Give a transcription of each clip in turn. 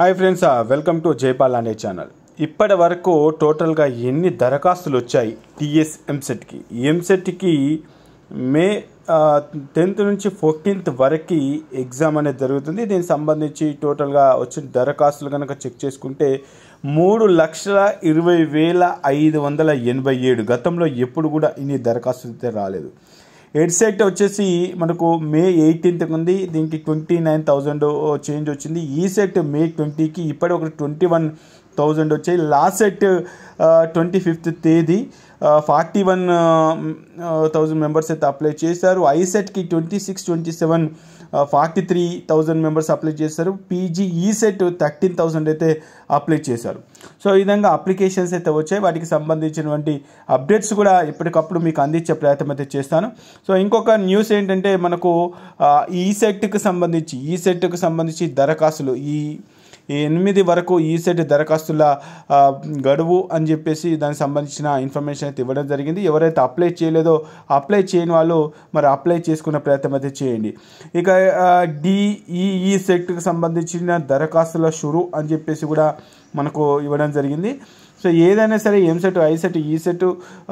hi friends welcome to Jaipal అనే channel ఇప్పటి వరకు టోటల్గా ఎన్ని దరఖాస్తులు వచ్చాయి టీఎస్ ఎంసెట్కి ఎంసెట్కి మే టెన్త్ నుంచి ఫోర్టీన్త్ వరకు ఎగ్జామ్ అనేది జరుగుతుంది దీనికి సంబంధించి టోటల్గా వచ్చిన దరఖాస్తులు కనుక చెక్ చేసుకుంటే మూడు లక్షల ఇరవై వేల ఐదు వందల ఎనభై ఏడు గతంలో ఎప్పుడు కూడా ఇన్ని దరఖాస్తులు రాలేదు ఎడ్సెట్ వచ్చేసి మనకు మే ఎయిటీన్త్కి ఉంది దీనికి ట్వంటీ నైన్ థౌజండ్ చేంజ్ వచ్చింది ఈ సెట్ మే ట్వంటీకి ఇప్పటి ఒక ట్వంటీ వన్ థౌజండ్ వచ్చాయి లాస్ట్ సెట్ ట్వంటీ ఫిఫ్త్ తేదీ ఫార్టీ వన్ థౌజండ్ మెంబర్స్ అయితే అప్లై చేశారు ఐసెట్కి twenty six twenty seven forty three thousand members apply చేశారు PG E set thirteen thousand అయితే అప్లై చేశారు సో ఈ విధంగా అప్లికేషన్స్ అయితే వచ్చాయి వాటికి సంబంధించినటువంటి అప్డేట్స్ కూడా ఎప్పటికప్పుడు మీకు అందించే ప్రయత్నం అయితే చేస్తాను సో ఇంకొక న్యూస్ ఏంటంటే మనకు ఈ సెట్కి సంబంధించి ఈ సెట్కి సంబంధించి దరఖాస్తులు ఈ ఎనిమిది వరకు ఈసెట్ దరఖాస్తుల గడువు అని చెప్పేసి దానికి సంబంధించిన ఇన్ఫర్మేషన్ అయితే ఇవ్వడం జరిగింది ఎవరైతే అప్లై చేయలేదో అప్లై చేయని వాళ్ళు మరి అప్లై చేసుకున్న ప్రయత్నం అయితే చేయండి ఇక డిఈఈ e e సెట్కి సంబంధించిన దరఖాస్తుల షురు అని చెప్పేసి కూడా మనకు ఇవ్వడం జరిగింది సో ఏదైనా సరే ఎంసెట్ ఐసెట్ ఈసెట్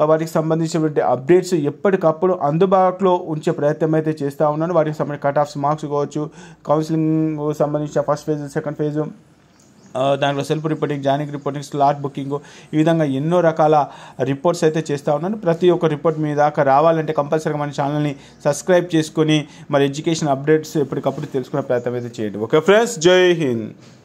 వాటికి సంబంధించినటువంటి అప్డేట్స్ ఎప్పటికప్పుడు అందుబాటులో ఉంచే ప్రయత్నం అయితే చేస్తూ ఉన్నాను వాటికి సంబంధించిన కట్ ఆఫ్స్ మార్క్స్ కావచ్చు కౌన్సిలింగ్ సంబంధించిన ఫస్ట్ ఫేజ్ సెకండ్ ఫేజు దాంట్లో self reporting joining reporting slot booking ఈ విధంగా ఎన్నో రకాల రిపోర్ట్స్ అయితే చేస్తూ ఉన్నాను ప్రతి ఒక్క రిపోర్ట్ మీ దాకా రావాలంటే కంపల్సరీగా మన ఛానల్ని సబ్స్క్రైబ్ చేసుకొని మరి ఎడ్యుకేషన్ అప్డేట్స్ ఎప్పటికప్పుడు తెలుసుకునే ప్రయత్నం అయితే చేయండి ఓకే ఫ్రెండ్స్ జై హింద్